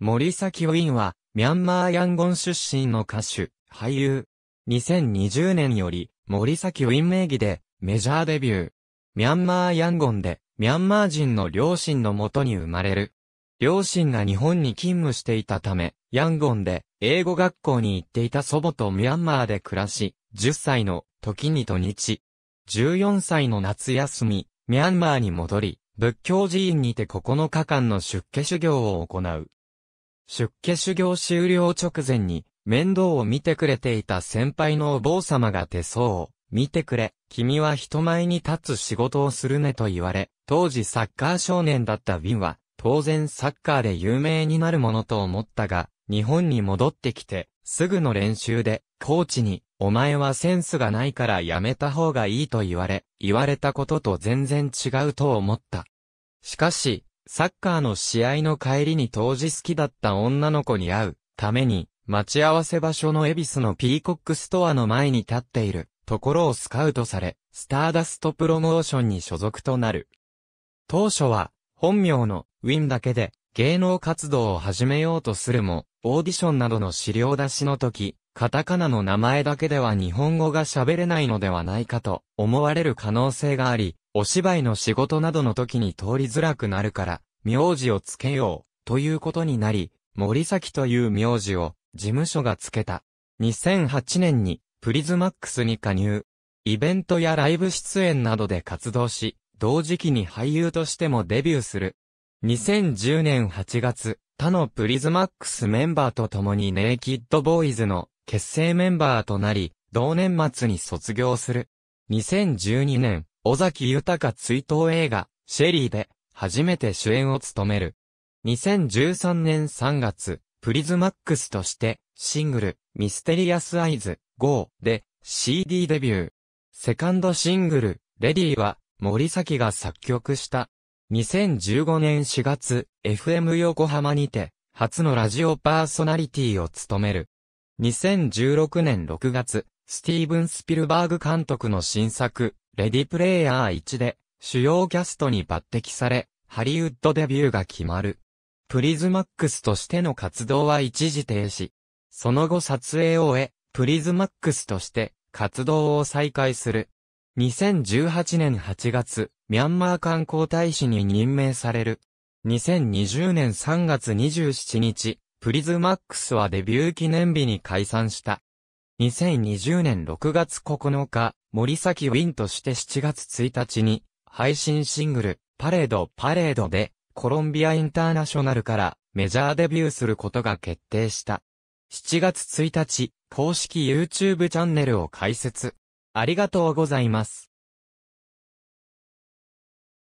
森崎ウィンは、ミャンマーヤンゴン出身の歌手、俳優。2020年より、森崎ウィン名義で、メジャーデビュー。ミャンマーヤンゴンで、ミャンマー人の両親のもとに生まれる。両親が日本に勤務していたため、ヤンゴンで英語学校に行っていた祖母とミャンマーで暮らし、10歳の時に土日。14歳の夏休み、ミャンマーに戻り、仏教寺院にて9日間の出家修行を行う。出家修行終了直前に、面倒を見てくれていた先輩のお坊様が手相を、見てくれ、君は人前に立つ仕事をするねと言われ、当時サッカー少年だったウィンは、当然サッカーで有名になるものと思ったが、日本に戻ってきて、すぐの練習で、コーチに、お前はセンスがないからやめた方がいいと言われ、言われたことと全然違うと思った。しかし、サッカーの試合の帰りに当時好きだった女の子に会うために、待ち合わせ場所の恵比寿のピーコックストアの前に立っているところをスカウトされ、スターダストプロモーションに所属となる。当初は、本名のウィンだけで芸能活動を始めようとするも、オーディションなどの資料出しの時、カタカナの名前だけでは日本語が喋れないのではないかと思われる可能性があり、お芝居の仕事などの時に通りづらくなるから、名字をつけよう、ということになり、森崎という名字を、事務所がつけた。2008年に、プリズマックスに加入。イベントやライブ出演などで活動し、同時期に俳優としてもデビューする。2010年8月、他のプリズマックスメンバーと共にネイキッドボーイズの結成メンバーとなり、同年末に卒業する。2012年、尾崎豊追悼映画、シェリーで、初めて主演を務める。2013年3月、プリズマックスとして、シングル、ミステリアスアイズ、GO で、CD デビュー。セカンドシングル、レディーは、森崎が作曲した。2015年4月、FM 横浜にて、初のラジオパーソナリティを務める。2016年6月、スティーブン・スピルバーグ監督の新作、レディプレイヤー1で主要キャストに抜擢され、ハリウッドデビューが決まる。プリズマックスとしての活動は一時停止。その後撮影を終え、プリズマックスとして活動を再開する。2018年8月、ミャンマー観光大使に任命される。2020年3月27日、プリズマックスはデビュー記念日に解散した。2020年6月9日、森崎ウィンとして7月1日に、配信シングル、パレードパレードで、コロンビアインターナショナルからメジャーデビューすることが決定した。7月1日、公式 YouTube チャンネルを開設。ありがとうございます。